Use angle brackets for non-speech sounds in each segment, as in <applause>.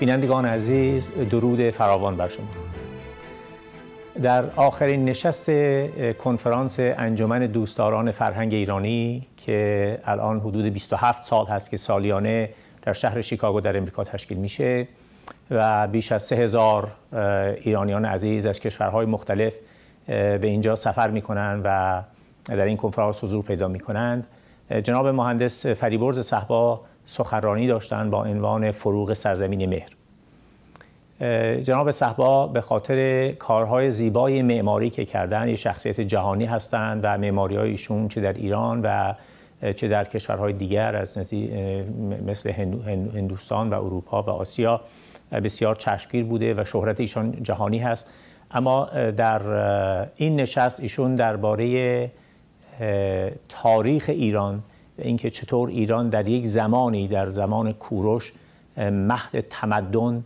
بینندگان عزیز درود فراوان بر شما در آخرین نشست کنفرانس انجمن دوستداران فرهنگ ایرانی که الان حدود 27 سال هست که سالیانه در شهر شیکاگو در امریکا تشکیل میشه و بیش از 3000 ایرانیان عزیز از کشورهای مختلف به اینجا سفر میکنن و در این کنفرانس حضور پیدا میکنند جناب مهندس فریبرز صحبا سخرانی داشتن با عنوان فروغ سرزمین مهر جناب صحبا به خاطر کارهای زیبای معماری که کردن یه شخصیت جهانی هستند و معماری ایشون چه در ایران و چه در کشورهای دیگر از مثل هندوستان و اروپا و آسیا بسیار چشمگیر بوده و شهرت ایشان جهانی هست اما در این نشست ایشون درباره تاریخ ایران اینکه چطور ایران در یک زمانی در زمان کوروش مهد تمدن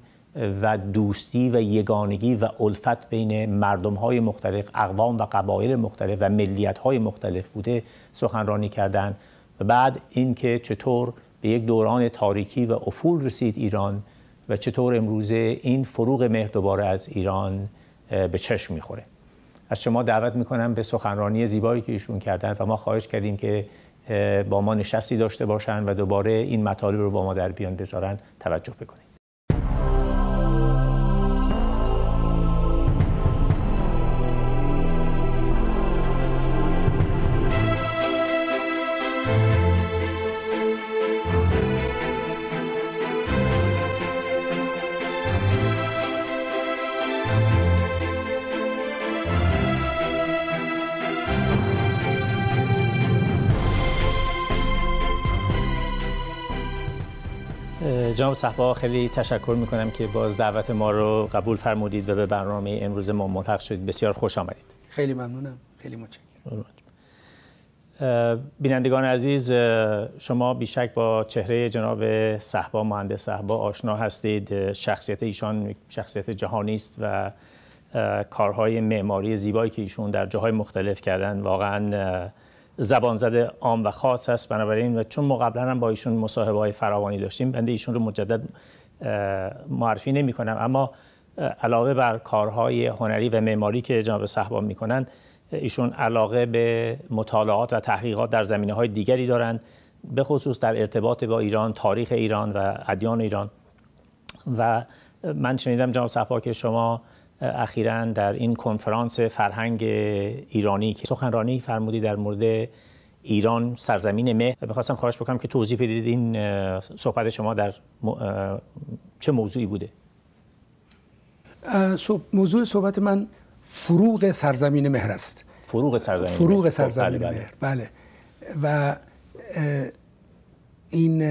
و دوستی و یگانگی و الفت بین مردم های مختلف اقوام و قبایل مختلف و ملیت های مختلف بوده سخنرانی کردن و بعد اینکه چطور به یک دوران تاریکی و افول رسید ایران و چطور امروزه این فروغ مهر دوباره از ایران به چشم میخوره از شما دعوت میکنم به سخنرانی زیبایی که ایشون کردن و ما خواهش کردیم که با ما نشستی داشته باشند و دوباره این مطالب رو با ما در بیان بذارن توجه بکنیم جناب صحبا خیلی تشکر میکنم که باز دعوت ما رو قبول فرمودید و به برنامه امروز ما ملحق شدید بسیار خوش آمدید خیلی ممنونم خیلی متشکرم بینندگان عزیز شما بیشک با چهره جناب صحبا مهندس صحبا آشنا هستید شخصیت ایشان شخصیت جهانی است و کارهای معماری زیبایی که ایشون در جاهای مختلف کردن واقعاً زبان زده عام و خاص است بنابراین و چون ما قبلا هم با ایشون مصاحبه های فراوانی داشتیم بنده ایشون رو مجدد معرفی نمی کنم اما علاوه بر کارهای هنری و معماری که جناب صحبا می کنند ایشون علاقه به مطالعات و تحقیقات در زمینه های دیگری دارند به خصوص در ارتباط با ایران تاریخ ایران و ادیان ایران و من شنیدم جناب صحبا که شما اخیرا در این کنفرانس فرهنگ ایرانی که سخنرانی فرمودی در مورد ایران سرزمین مه میخواستم خواهش بکنم که توضیح بدید این صحبت شما در چه موضوعی بوده موضوع صحبت من فروغ سرزمین مهر است فروغ سرزمین فروغ خب، سرزمین بله، مهر بله, بله. و این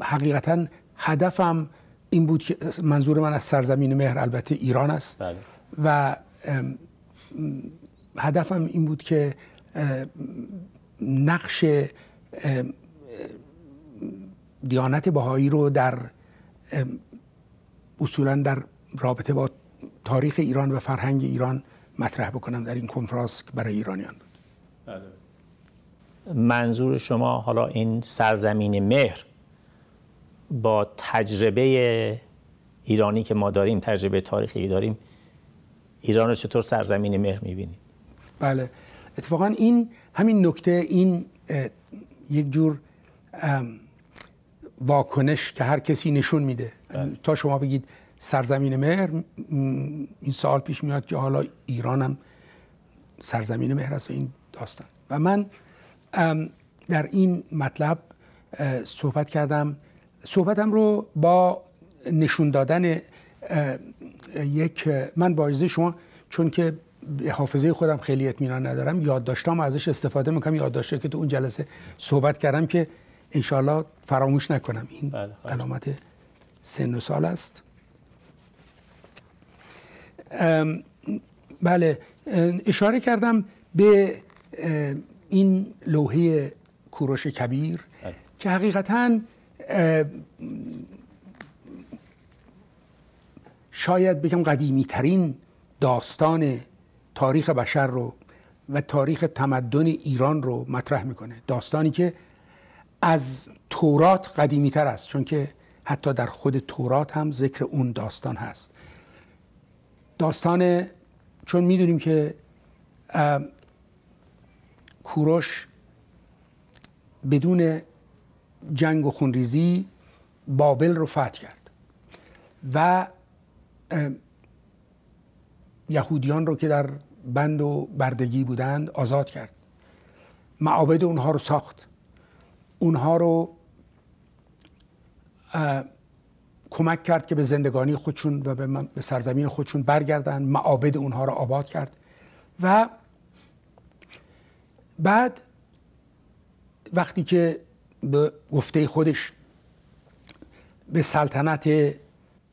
حقیقتا هدفم این بود که منظور من از سرزمین مهر البته ایران است بله. و هدفم این بود که نقش دیانت بهایی رو در اصولا در رابطه با تاریخ ایران و فرهنگ ایران مطرح بکنم در این کنفرانس که برای ایرانیان بود بله. منظور شما حالا این سرزمین مهر با تجربه ایرانی که ما داریم تجربه تاریخی داریم ایران رو چطور سرزمین مهر میبینیم بله اتفاقا این همین نکته این یک جور واکنش که هر کسی نشون میده بله. تا شما بگید سرزمین مهر این سال پیش میاد که حالا ایران سرزمین مهر است این داستان و من در این مطلب صحبت کردم صحبتم رو با نشون دادن یک من با شما چون که حافظه خودم خیلی اطمینان ندارم یادداشتام ازش استفاده میکنم یادداشته که تو اون جلسه صحبت کردم که انشالله فراموش نکنم این بله علامت سن و سال است بله اشاره کردم به این لوحه کوروش کبیر بله. که حقیقتاً شاید بگم قدیمی ترین داستان تاریخ بشر رو و تاریخ تمدن ایران رو مطرح میکنه داستانی که از تورات قدیمی تر است چون که حتی در خود تورات هم ذکر اون داستان هست داستان چون میدونیم که کوروش بدون جنگ و خونریزی بابل رو فتح کرد و یهودیان رو که در بند و بردگی بودند آزاد کرد معابد اونها رو ساخت اونها رو کمک کرد که به زندگانی خودشون و به سرزمین خودشون برگردن معابد اونها رو آباد کرد و بعد وقتی که به گفته خودش به سلطنت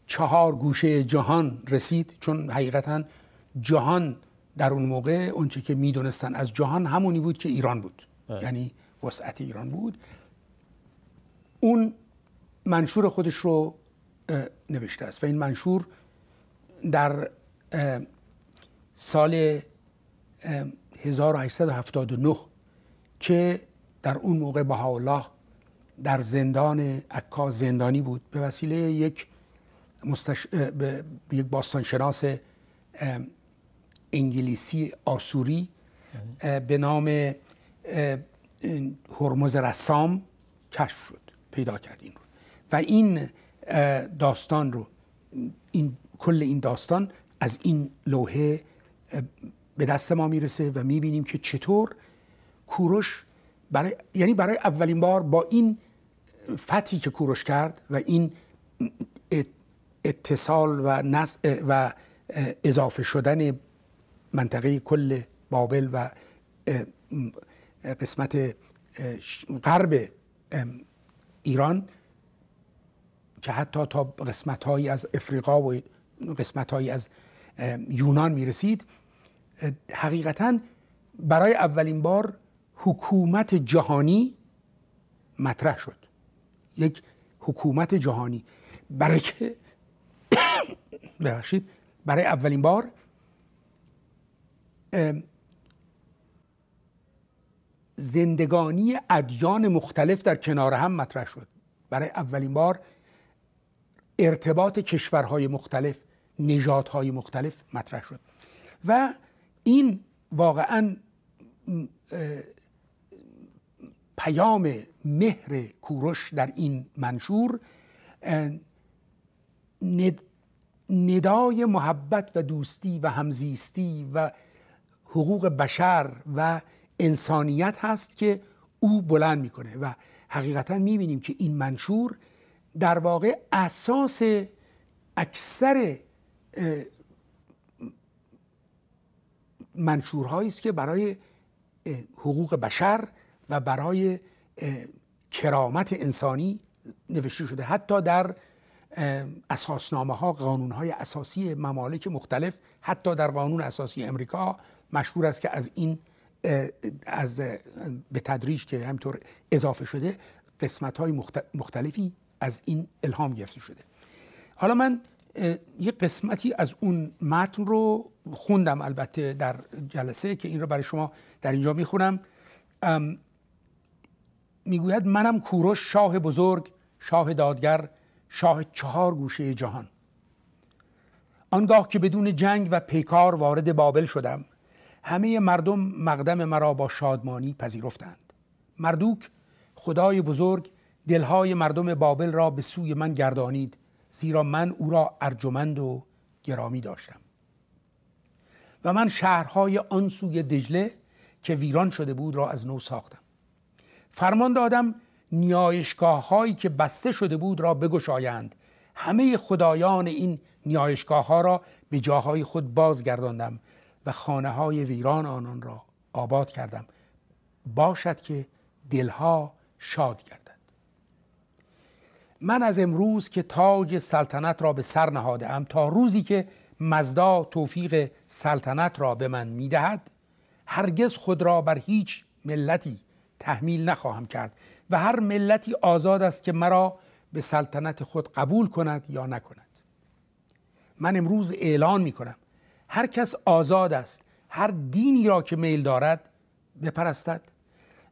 چهار گوشه جهان رسید چون حقیقتا جهان در اون موقع اونچه که میدونستن از جهان همونی بود که ایران بود بله. یعنی وسعت ایران بود اون منشور خودش رو نوشته است و این منشور در سال 1879 که در اون موقع الله در زندان عکا زندانی بود به وسیله یک مستش... به... یک باستانشناس انگلیسی آسوری یعنی؟ به نام هرمز رسام کشف شد پیدا کرد این رو و این داستان رو این کل این داستان از این لوحه به دست ما میرسه و میبینیم که چطور کوروش برای یعنی برای اولین بار با این فتحی که کوروش کرد و این اتصال و و اضافه شدن منطقه کل بابل و قسمت غرب ایران که حتی تا قسمت هایی از افریقا و قسمت هایی از یونان می رسید حقیقتا برای اولین بار حکومت جهانی مطرح شد یک حکومت جهانی برای که <coughs> برای اولین بار زندگانی ادیان مختلف در کنار هم مطرح شد برای اولین بار ارتباط کشورهای مختلف نژادهای مختلف مطرح شد و این واقعا پیام مهر کوروش در این منشور ندای محبت و دوستی و همزیستی و حقوق بشر و انسانیت هست که او بلند میکنه و حقیقتا میبینیم که این منشور در واقع اساس اکثر منشورهایی است که برای حقوق بشر و برای کرامت انسانی نوشته شده حتی در اساسنامه ها قانون های اساسی ممالک مختلف حتی در قانون اساسی امریکا مشهور است که از این از به تدریج که همطور اضافه شده قسمت های مختلفی از این الهام گرفته شده حالا من یه قسمتی از اون متن رو خوندم البته در جلسه که این رو برای شما در اینجا میخونم میگوید منم کوروش شاه بزرگ شاه دادگر شاه چهار گوشه جهان آنگاه که بدون جنگ و پیکار وارد بابل شدم همه مردم مقدم مرا با شادمانی پذیرفتند مردوک خدای بزرگ دلهای مردم بابل را به سوی من گردانید زیرا من او را ارجمند و گرامی داشتم و من شهرهای آن سوی دجله که ویران شده بود را از نو ساختم فرمان دادم نیایشگاه که بسته شده بود را بگشایند همه خدایان این نیایشگاه ها را به جاهای خود بازگرداندم و خانه های ویران آنان را آباد کردم باشد که دلها شاد گردد من از امروز که تاج سلطنت را به سر نهاده ام تا روزی که مزدا توفیق سلطنت را به من میدهد هرگز خود را بر هیچ ملتی تحمیل نخواهم کرد و هر ملتی آزاد است که مرا به سلطنت خود قبول کند یا نکند من امروز اعلان می کنم هر کس آزاد است هر دینی را که میل دارد بپرستد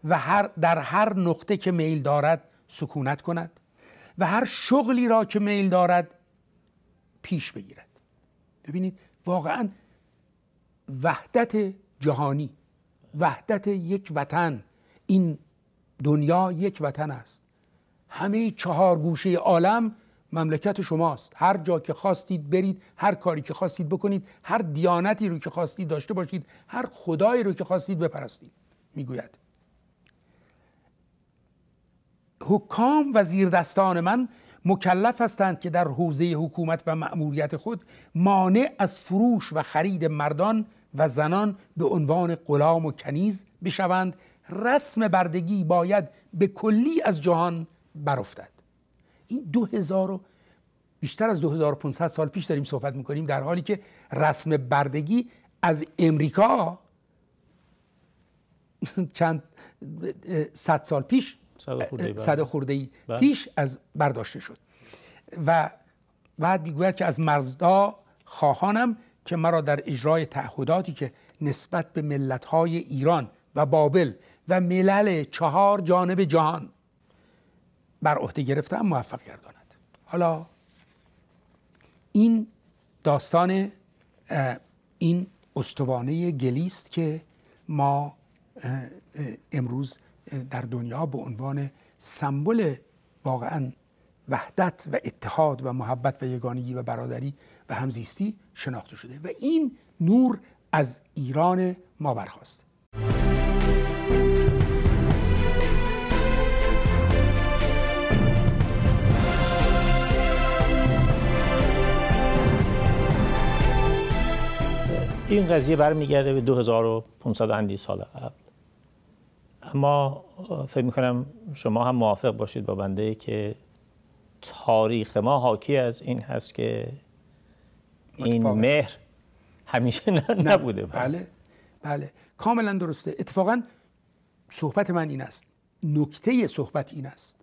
و هر در هر نقطه که میل دارد سکونت کند و هر شغلی را که میل دارد پیش بگیرد ببینید واقعا وحدت جهانی وحدت یک وطن این دنیا یک وطن است همه چهار گوشه عالم مملکت شماست هر جا که خواستید برید هر کاری که خواستید بکنید هر دیانتی رو که خواستید داشته باشید هر خدایی رو که خواستید بپرستید میگوید حکام و زیردستان من مکلف هستند که در حوزه حکومت و مأموریت خود مانع از فروش و خرید مردان و زنان به عنوان غلام و کنیز بشوند رسم بردگی باید به کلی از جهان برافتد این دو هزار بیشتر از 2500 سال پیش داریم صحبت میکنیم در حالی که رسم بردگی از امریکا چند صد سال پیش صد خورده ای بله. بله. پیش از برداشته شد و بعد میگوید که از مرزدا خواهانم که مرا در اجرای تعهداتی که نسبت به ملتهای ایران و بابل و ملل چهار جانب جهان بر عهده گرفتن موفق گرداند حالا این داستان این استوانه گلیست که ما امروز در دنیا به عنوان سمبل واقعا وحدت و اتحاد و محبت و یگانگی و برادری و همزیستی شناخته شده و این نور از ایران ما برخواست این قضیه برمیگرده به 2500 اندی سال قبل اما فکر کنم شما هم موافق باشید با بنده که تاریخ ما حاکی از این هست که این مهر همیشه نبوده بله. بله بله کاملا درسته اتفاقا صحبت من این است نکته صحبت این است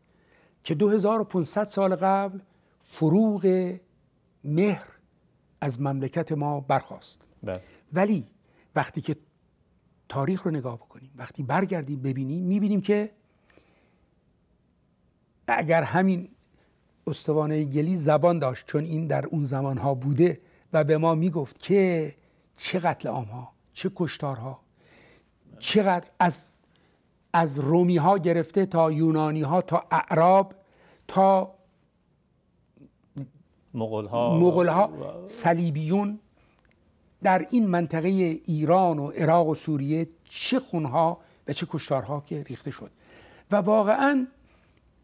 که 2500 سال قبل فروغ مهر از مملکت ما برخواست بله. ولی وقتی که تاریخ رو نگاه بکنیم وقتی برگردیم ببینیم میبینیم که اگر همین استوانه گلی زبان داشت چون این در اون زمان ها بوده و به ما میگفت که چه قتل ها چه کشتارها چقدر از از رومی ها گرفته تا یونانی ها تا اعراب تا مغول ها, ها، صلیبیون در این منطقه ایران و عراق و سوریه چه خونها و چه کشتارها که ریخته شد و واقعا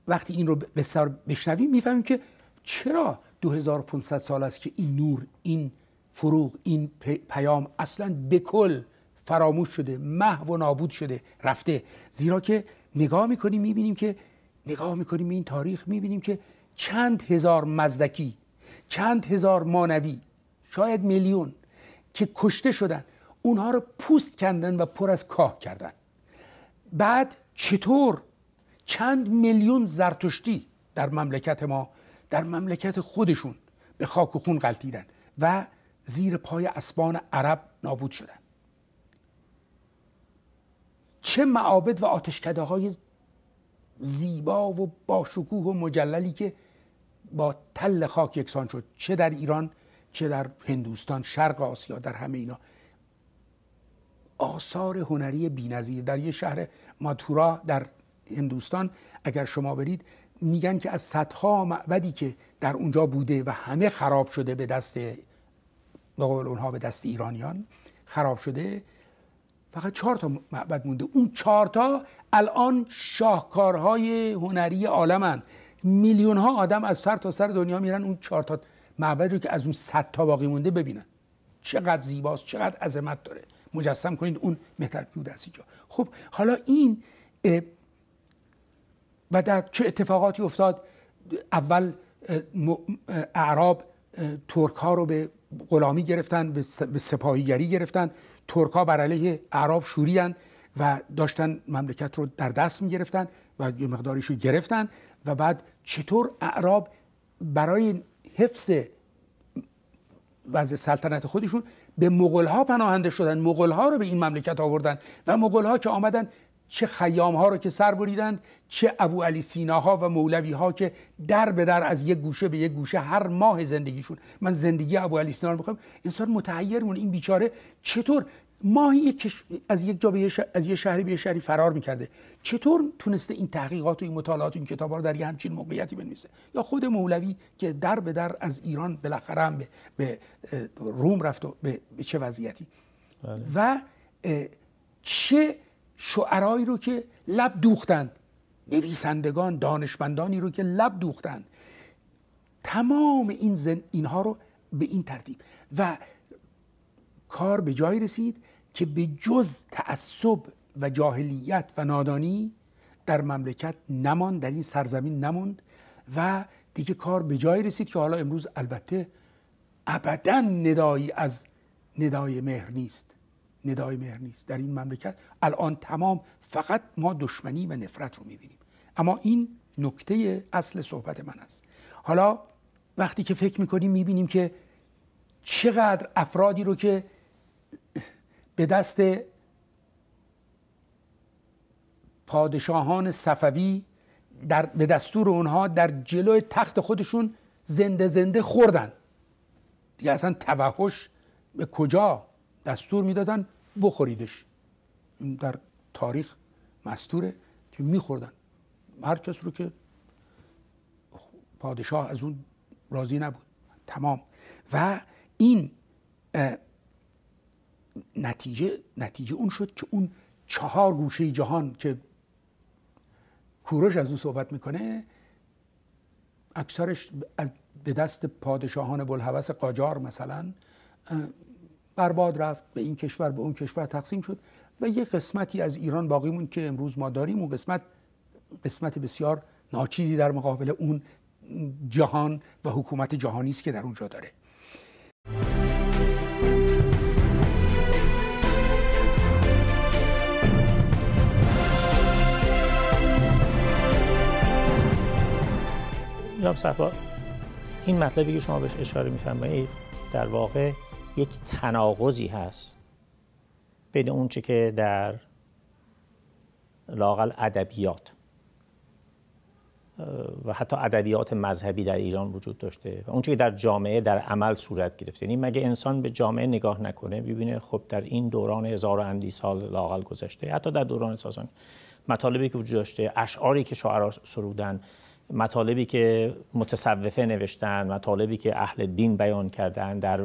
وقتی این رو سر بشنویم میفهمیم که چرا 2500 سال است که این نور این فروغ این پیام اصلا به کل فراموش شده محو و نابود شده رفته زیرا که نگاه میکنیم میبینیم که نگاه میکنیم این تاریخ میبینیم که چند هزار مزدکی چند هزار مانوی شاید میلیون که کشته شدن اونها رو پوست کندن و پر از کاه کردن بعد چطور چند میلیون زرتشتی در مملکت ما در مملکت خودشون به خاک و خون غلطیدن و زیر پای اسبان عرب نابود شدن چه معابد و آتشکده های زیبا و باشکوه و مجللی که با تل خاک یکسان شد چه در ایران چه در هندوستان شرق آسیا در همه اینا آثار هنری بینظیر در یه شهر ماتورا در هندوستان اگر شما برید میگن که از صدها معبدی که در اونجا بوده و همه خراب شده به دست به قول اونها به دست ایرانیان خراب شده فقط چهار تا معبد مونده اون چهار تا الان شاهکارهای هنری عالمن میلیون ها آدم از سر تا سر دنیا میرن اون چهار تا معبد رو که از اون صد تا باقی مونده ببینن چقدر زیباست چقدر عظمت داره مجسم کنید اون مهتر بود از اینجا خب حالا این و در چه اتفاقاتی افتاد اول اعراب ترک ها رو به غلامی گرفتن به سپاهیگری گرفتن ترک ها بر علیه اعراب شوریان و داشتن مملکت رو در دست می گرفتن و یه مقداریش رو گرفتن و بعد چطور اعراب برای حفظ وضع سلطنت خودشون به مغول ها پناهنده شدن مغول ها رو به این مملکت آوردن و مغول ها که آمدن چه خیامها ها رو که سر بریدند چه ابو علی سینا ها و مولوی ها که در به در از یک گوشه به یک گوشه هر ماه زندگیشون من زندگی ابو علی سینا رو میخوام انسان متحیر این بیچاره چطور ماهی از یک جا به از یه شهری به یه شهری فرار میکرده چطور تونسته این تحقیقات و این مطالعات و این کتاب رو در یه همچین موقعیتی بنویسه یا خود مولوی که در به در از ایران بالاخره به, به روم رفت و به, چه وضعیتی بله. و چه شعرایی رو که لب دوختند نویسندگان دانشمندانی رو که لب دوختند تمام این زن اینها رو به این ترتیب و کار به جایی رسید که به جز تعصب و جاهلیت و نادانی در مملکت نماند در این سرزمین نموند و دیگه کار به جایی رسید که حالا امروز البته ابدا ندایی از ندای مهر نیست ندای مهر نیست در این مملکت الان تمام فقط ما دشمنی و نفرت رو میبینیم اما این نکته اصل صحبت من است حالا وقتی که فکر میکنیم میبینیم که چقدر افرادی رو که به دست پادشاهان صفوی در به دستور اونها در جلوی تخت خودشون زنده زنده خوردن دیگه اصلا توحش به کجا دستور میدادن بخوریدش در تاریخ مستوره که میخوردن هر کس رو که پادشاه از اون راضی نبود تمام و این نتیجه نتیجه اون شد که اون چهار گوشه جهان که کوروش از اون صحبت میکنه اکثرش به دست پادشاهان بلحوث قاجار مثلا برباد رفت به این کشور به اون کشور تقسیم شد و یه قسمتی از ایران باقی که امروز ما داریم اون قسمت قسمت بسیار ناچیزی در مقابل اون جهان و حکومت جهانی است که در اونجا داره جناب صحبا این مطلبی که شما بهش اشاره میفرمایید در واقع یک تناقضی هست بین اونچه که در لاقل ادبیات و حتی ادبیات مذهبی در ایران وجود داشته و اونچه که در جامعه در عمل صورت گرفته یعنی مگه انسان به جامعه نگاه نکنه ببینه خب در این دوران هزار و اندی سال لاقل گذشته حتی در دوران ساسانی مطالبی که وجود داشته اشعاری که شاعران سرودن مطالبی که متصوفه نوشتن مطالبی که اهل دین بیان کردن در,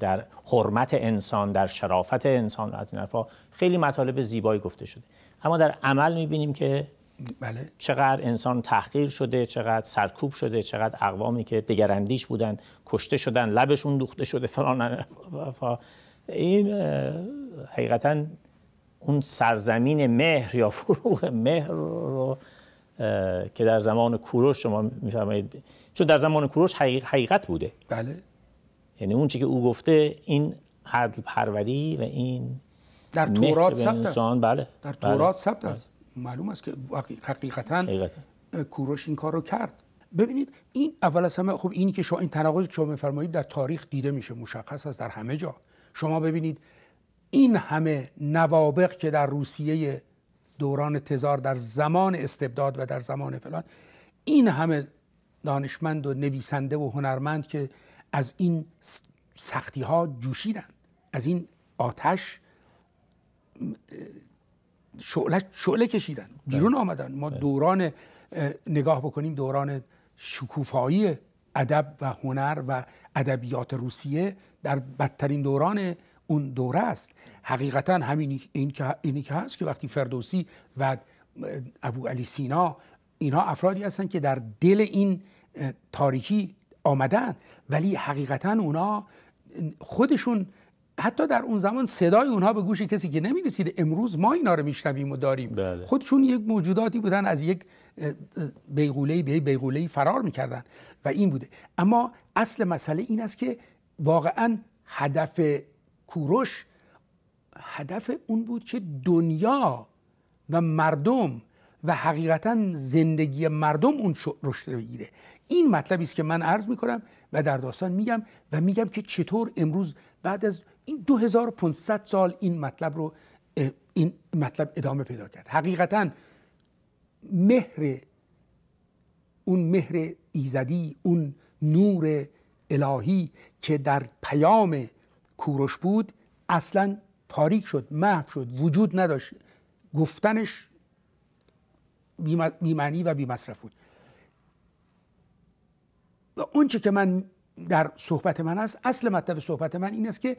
در حرمت انسان در شرافت انسان از این خیلی مطالب زیبایی گفته شده اما در عمل میبینیم که بله. چقدر انسان تحقیر شده چقدر سرکوب شده چقدر اقوامی که دگراندیش بودن کشته شدن لبشون دوخته شده فلان این حقیقتا اون سرزمین مهر یا فروغ مهر رو که در زمان کوروش شما میفرمایید چون در زمان کوروش حقیقت بوده بله یعنی اون چی که او گفته این عدل پروری و این در بله. بله. تورات ثبت است بله در تورات ثبت است معلوم است که حقیقتا, کوروش این کار رو کرد ببینید این اول از همه خب اینی که شما این تناقض که شما میفرمایید در تاریخ دیده میشه مشخص است در همه جا شما ببینید این همه نوابق که در روسیه دوران تزار در زمان استبداد و در زمان فلان این همه دانشمند و نویسنده و هنرمند که از این سختی ها جوشیدن از این آتش شعله, شعله کشیدن بله. بیرون آمدن ما بله. دوران نگاه بکنیم دوران شکوفایی ادب و هنر و ادبیات روسیه در بدترین دوران اون دوره است حقیقتا همین این که اینی که هست که وقتی فردوسی و ابو علی سینا اینها افرادی هستند که در دل این تاریکی آمدن ولی حقیقتا اونا خودشون حتی در اون زمان صدای اونها به گوش کسی که نمی امروز ما اینا رو میشنویم و داریم بله. خودشون یک موجوداتی بودن از یک بیغوله به بیغوله فرار میکردن و این بوده اما اصل مسئله این است که واقعا هدف کوروش هدف اون بود که دنیا و مردم و حقیقتا زندگی مردم اون رشد بگیره این مطلبی است که من عرض میکنم و در داستان میگم و میگم که چطور امروز بعد از این 2500 سال این مطلب رو این مطلب ادامه پیدا کرد حقیقتا مهر اون مهر ایزدی اون نور الهی که در پیام کوروش بود اصلا تاریک شد محو شد وجود نداشت گفتنش بیمعنی و بیمصرف بود و اونچه که من در صحبت من است اصل مطلب صحبت من این است که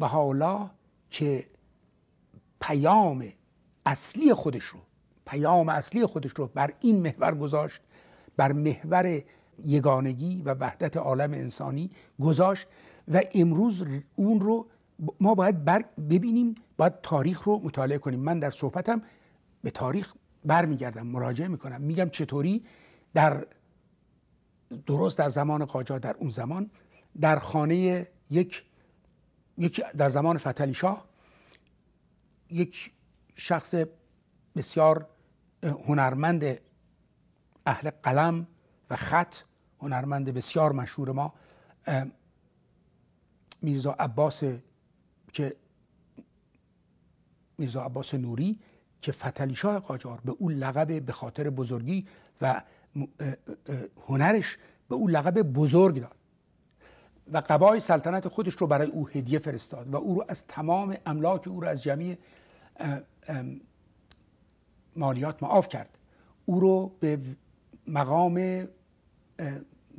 حالا که پیام اصلی خودش رو پیام اصلی خودش رو بر این محور گذاشت بر محور یگانگی و وحدت عالم انسانی گذاشت و امروز اون رو ما باید بر ببینیم باید تاریخ رو مطالعه کنیم من در صحبتم به تاریخ برمیگردم مراجعه میکنم میگم چطوری در درست در زمان قاجا در اون زمان در خانه یک یک در زمان فتلی شاه یک شخص بسیار هنرمند اهل قلم و خط هنرمند بسیار مشهور ما میرزا عباس که میرزا عباس نوری که فتلی شاه قاجار به او لقب به خاطر بزرگی و هنرش به او لقب بزرگ داد و قبای سلطنت خودش رو برای او هدیه فرستاد و او رو از تمام املاک او رو از جمعی مالیات معاف کرد او رو به مقام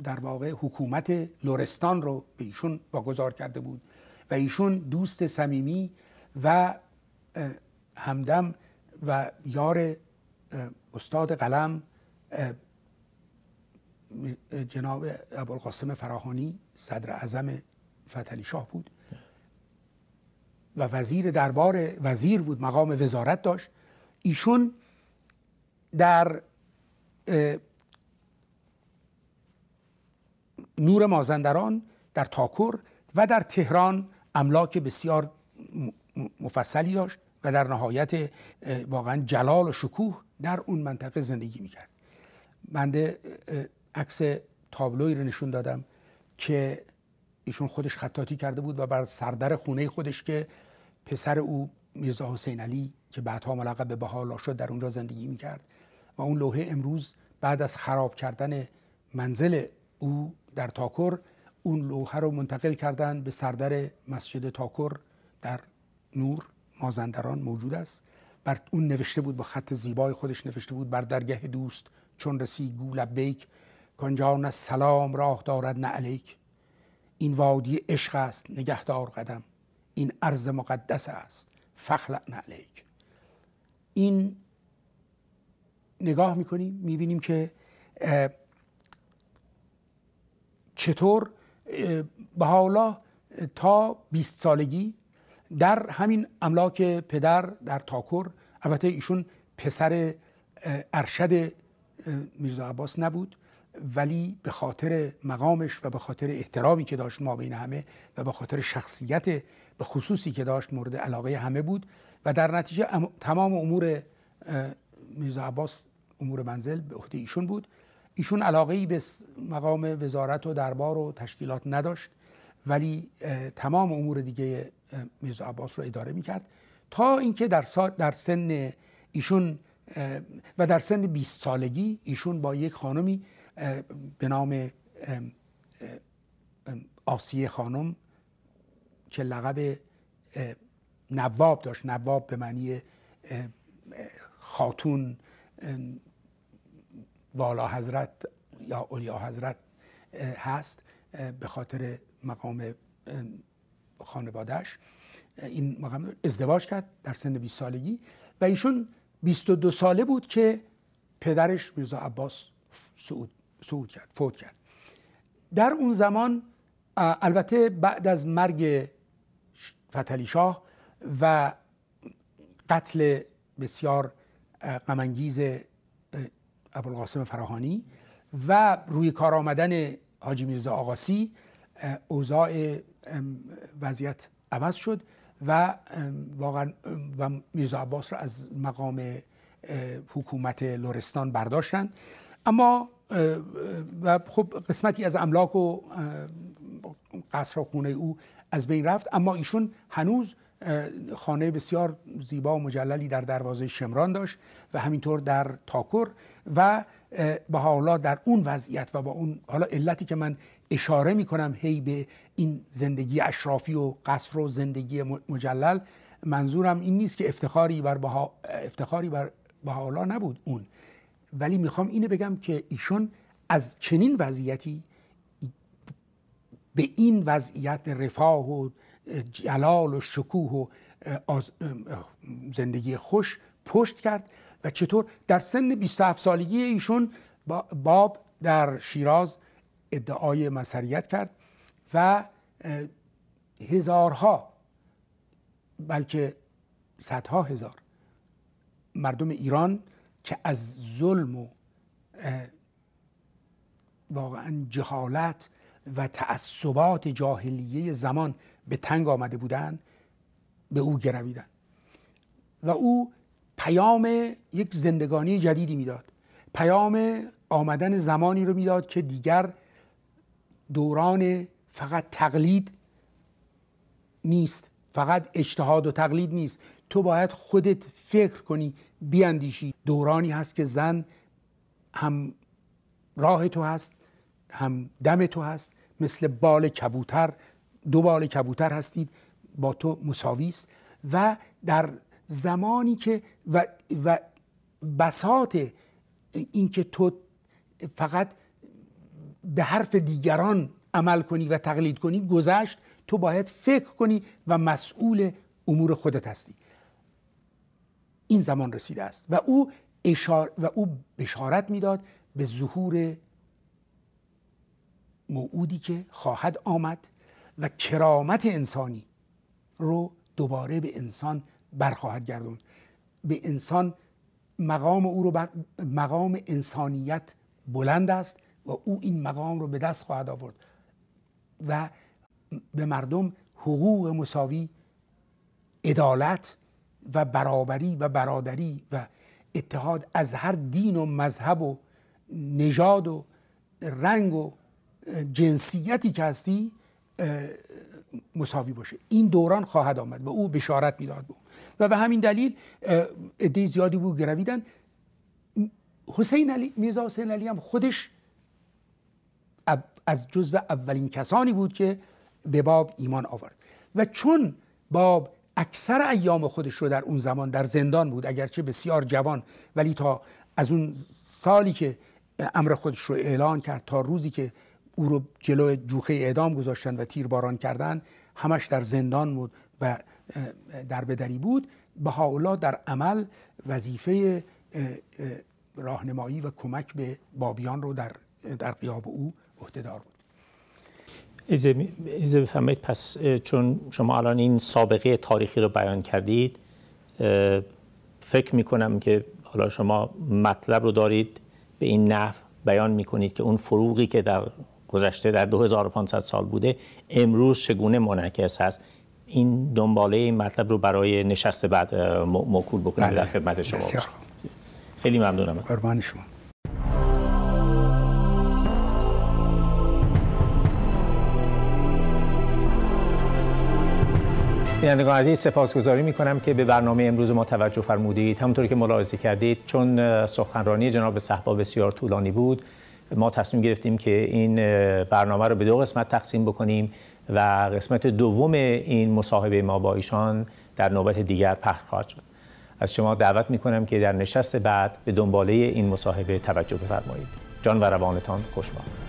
در واقع حکومت لورستان رو به ایشون واگذار کرده بود و ایشون دوست صمیمی و همدم و یار استاد قلم جناب ابوالقاسم فراهانی صدر اعظم فتلی شاه بود و وزیر دربار وزیر بود مقام وزارت داشت ایشون در نور مازندران در تاکور و در تهران املاک بسیار مفصلی داشت و در نهایت واقعا جلال و شکوه در اون منطقه زندگی میکرد بنده عکس تابلوی رو نشون دادم که ایشون خودش خطاطی کرده بود و بر سردر خونه خودش که پسر او میرزا حسین علی که بعدها ملقب به بها شد در اونجا زندگی میکرد و اون لوحه امروز بعد از خراب کردن منزل او در تاکور اون لوحه رو منتقل کردن به سردر مسجد تاکور در نور مازندران موجود است بر اون نوشته بود با خط زیبای خودش نوشته بود بر درگه دوست چون رسی گو بیک کنجا نه سلام راه دارد نه علیک این وادی عشق است نگهدار قدم این عرض مقدس است فخلع نه علیک این نگاه میکنیم میبینیم که چطور به حالا تا 20 سالگی در همین املاک پدر در تاکر البته ایشون پسر ارشد میرزا عباس نبود ولی به خاطر مقامش و به خاطر احترامی که داشت ما بین همه و به خاطر شخصیت به خصوصی که داشت مورد علاقه همه بود و در نتیجه تمام امور میرزا عباس امور منزل به عهده ایشون بود ایشون علاقه ای به مقام وزارت و دربار و تشکیلات نداشت ولی تمام امور دیگه میرزا عباس رو اداره میکرد تا اینکه در, در سن ایشون و در سن 20 سالگی ایشون با یک خانمی به نام آسیه خانم که لقب نواب داشت نواب به معنی خاتون والا حضرت یا اولیا حضرت هست به خاطر مقام خانوادهش این مقام ازدواج کرد در سن 20 سالگی و ایشون 22 ساله بود که پدرش میرزا عباس سعود, سعود کرد فوت کرد در اون زمان البته بعد از مرگ فتلی شاه و قتل بسیار غمانگیز ابوالقاسم فراهانی و روی کار آمدن حاجی میرزا آقاسی اوضاع وضعیت عوض شد و واقعا و میرزا عباس را از مقام حکومت لورستان برداشتند اما و خب قسمتی از املاک و قصر و خونه او از بین رفت اما ایشون هنوز خانه بسیار زیبا و مجللی در دروازه شمران داشت و همینطور در تاکر و به حالا در اون وضعیت و با اون حالا علتی که من اشاره می کنم هی به این زندگی اشرافی و قصر و زندگی مجلل منظورم این نیست که افتخاری بر با افتخاری بر حالا نبود اون ولی میخوام اینه بگم که ایشون از چنین وضعیتی به این وضعیت رفاه و جلال و شکوه و زندگی خوش پشت کرد و چطور در سن 27 سالگی ایشون باب در شیراز ادعای مسریت کرد و هزارها بلکه صدها هزار مردم ایران که از ظلم و واقعا جهالت و تعصبات جاهلیه زمان به تنگ آمده بودند به او گرویدند و او پیام یک زندگانی جدیدی میداد پیام آمدن زمانی رو میداد که دیگر دوران فقط تقلید نیست فقط اجتهاد و تقلید نیست تو باید خودت فکر کنی بیاندیشی دورانی هست که زن هم راه تو هست هم دم تو هست مثل بال کبوتر دو بال کبوتر هستید با تو مساوی است و در زمانی که و, و این اینکه تو فقط به حرف دیگران عمل کنی و تقلید کنی گذشت تو باید فکر کنی و مسئول امور خودت هستی این زمان رسیده است و او اشار و او بشارت میداد به ظهور موعودی که خواهد آمد و کرامت انسانی رو دوباره به انسان برخواهد گردوند به انسان مقام او رو بر مقام انسانیت بلند است و او این مقام رو به دست خواهد آورد و به مردم حقوق مساوی عدالت و برابری و برادری و اتحاد از هر دین و مذهب و نژاد و رنگ و جنسیتی که هستی مساوی باشه این دوران خواهد آمد و او بشارت میداد به و به همین دلیل ادی زیادی بود گرویدن حسین علی میرزا حسین علی هم خودش از جزو اولین کسانی بود که به باب ایمان آورد و چون باب اکثر ایام خودش رو در اون زمان در زندان بود اگرچه بسیار جوان ولی تا از اون سالی که امر خودش رو اعلان کرد تا روزی که او رو جلو جوخه اعدام گذاشتن و تیرباران کردن همش در زندان بود و در بدری بود هاولا در عمل وظیفه راهنمایی و کمک به بابیان رو در در قیاب او عهدهدار بود ایزه بفرمایید پس چون شما الان این سابقه تاریخی رو بیان کردید فکر میکنم که حالا شما مطلب رو دارید به این نحو بیان میکنید که اون فروغی که در گذشته در 2500 سال بوده امروز چگونه منعکس هست این دنباله این مطلب رو برای نشست بعد موکول بکنیم در بله، خدمت شما بسیار. خیلی ممنونم قربان شما بینندگان عزیز سپاسگزاری می کنم که به برنامه امروز ما توجه فرمودید همونطور که ملاحظه کردید چون سخنرانی جناب صحبا بسیار طولانی بود ما تصمیم گرفتیم که این برنامه رو به دو قسمت تقسیم بکنیم و قسمت دوم این مصاحبه ما با ایشان در نوبت دیگر پخش خواهد شد از شما دعوت می کنم که در نشست بعد به دنباله این مصاحبه توجه بفرمایید جان و روانتان خوشبخت